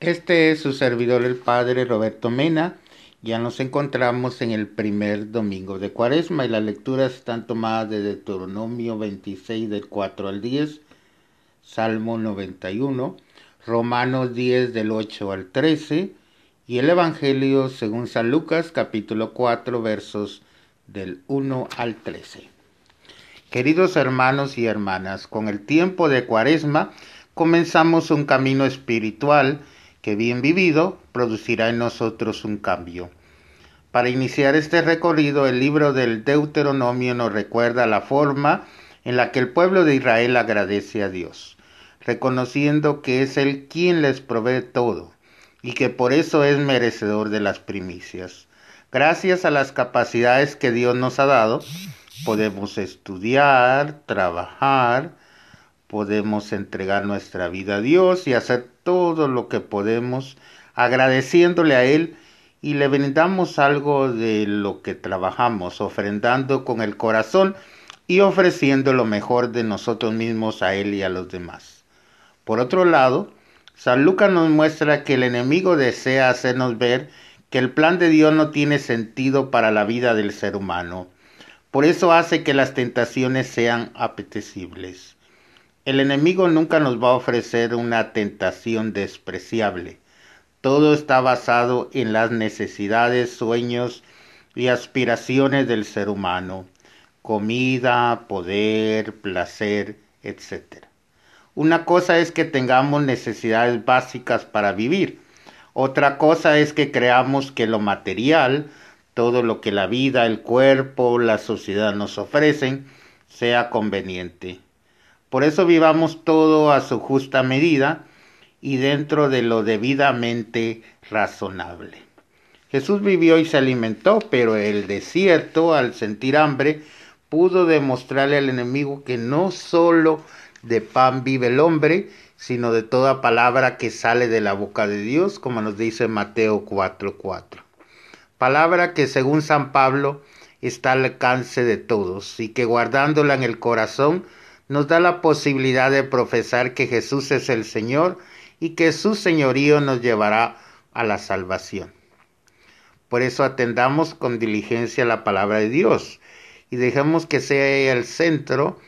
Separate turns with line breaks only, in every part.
Este es su servidor el Padre Roberto Mena. Ya nos encontramos en el primer domingo de Cuaresma y las lecturas están tomadas de Deuteronomio 26 del 4 al 10, Salmo 91, Romanos 10 del 8 al 13 y el Evangelio según San Lucas capítulo 4 versos del 1 al 13. Queridos hermanos y hermanas, con el tiempo de Cuaresma comenzamos un camino espiritual que bien vivido producirá en nosotros un cambio. Para iniciar este recorrido, el libro del Deuteronomio nos recuerda la forma en la que el pueblo de Israel agradece a Dios, reconociendo que es Él quien les provee todo y que por eso es merecedor de las primicias. Gracias a las capacidades que Dios nos ha dado, podemos estudiar, trabajar, podemos entregar nuestra vida a Dios y hacer todo lo que podemos agradeciéndole a Él y le brindamos algo de lo que trabajamos, ofrendando con el corazón y ofreciendo lo mejor de nosotros mismos a Él y a los demás. Por otro lado, San Lucas nos muestra que el enemigo desea hacernos ver que el plan de Dios no tiene sentido para la vida del ser humano. Por eso hace que las tentaciones sean apetecibles. El enemigo nunca nos va a ofrecer una tentación despreciable. Todo está basado en las necesidades, sueños y aspiraciones del ser humano. Comida, poder, placer, etc. Una cosa es que tengamos necesidades básicas para vivir. Otra cosa es que creamos que lo material, todo lo que la vida, el cuerpo, la sociedad nos ofrecen, sea conveniente. Por eso vivamos todo a su justa medida y dentro de lo debidamente razonable. Jesús vivió y se alimentó, pero el desierto, al sentir hambre, pudo demostrarle al enemigo que no sólo de pan vive el hombre, sino de toda palabra que sale de la boca de Dios, como nos dice Mateo 4:4. Palabra que según San Pablo está al alcance de todos y que guardándola en el corazón, nos da la posibilidad de profesar que Jesús es el Señor y que su señorío nos llevará a la salvación. Por eso atendamos con diligencia la palabra de Dios y dejemos que sea el centro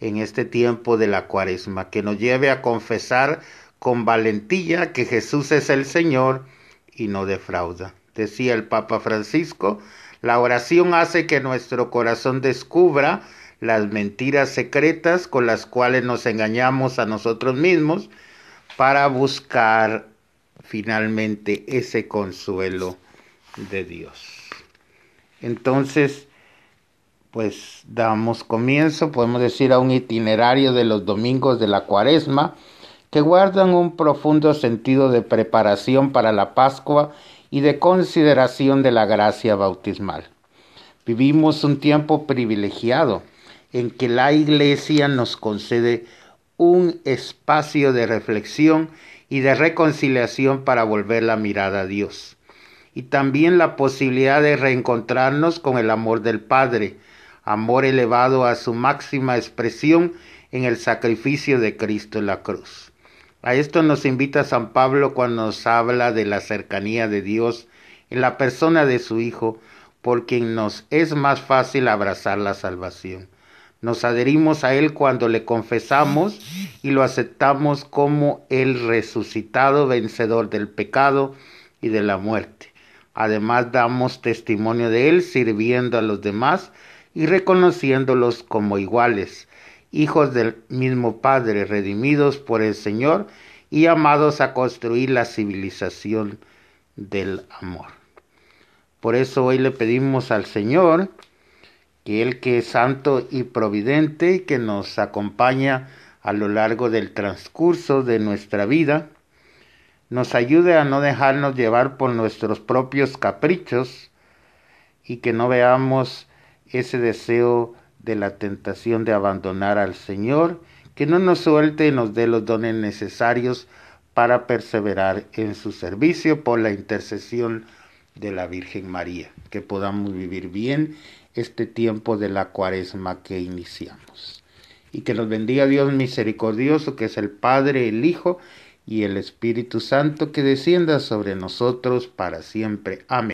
en este tiempo de la cuaresma, que nos lleve a confesar con valentía que Jesús es el Señor y no defrauda. Decía el Papa Francisco, la oración hace que nuestro corazón descubra las mentiras secretas con las cuales nos engañamos a nosotros mismos para buscar finalmente ese consuelo de Dios. Entonces, pues damos comienzo, podemos decir, a un itinerario de los domingos de la cuaresma que guardan un profundo sentido de preparación para la Pascua y de consideración de la gracia bautismal. Vivimos un tiempo privilegiado en que la Iglesia nos concede un espacio de reflexión y de reconciliación para volver la mirada a Dios. Y también la posibilidad de reencontrarnos con el amor del Padre, amor elevado a su máxima expresión en el sacrificio de Cristo en la cruz. A esto nos invita San Pablo cuando nos habla de la cercanía de Dios en la persona de su Hijo, por quien nos es más fácil abrazar la salvación. Nos adherimos a Él cuando le confesamos y lo aceptamos como el resucitado vencedor del pecado y de la muerte. Además damos testimonio de Él sirviendo a los demás y reconociéndolos como iguales, hijos del mismo Padre, redimidos por el Señor y amados a construir la civilización del amor. Por eso hoy le pedimos al Señor que Él que es santo y providente y que nos acompaña a lo largo del transcurso de nuestra vida, nos ayude a no dejarnos llevar por nuestros propios caprichos y que no veamos ese deseo de la tentación de abandonar al Señor, que no nos suelte y nos dé los dones necesarios para perseverar en su servicio por la intercesión de la Virgen María, que podamos vivir bien este tiempo de la cuaresma que iniciamos. Y que nos bendiga Dios misericordioso, que es el Padre, el Hijo y el Espíritu Santo, que descienda sobre nosotros para siempre. Amén.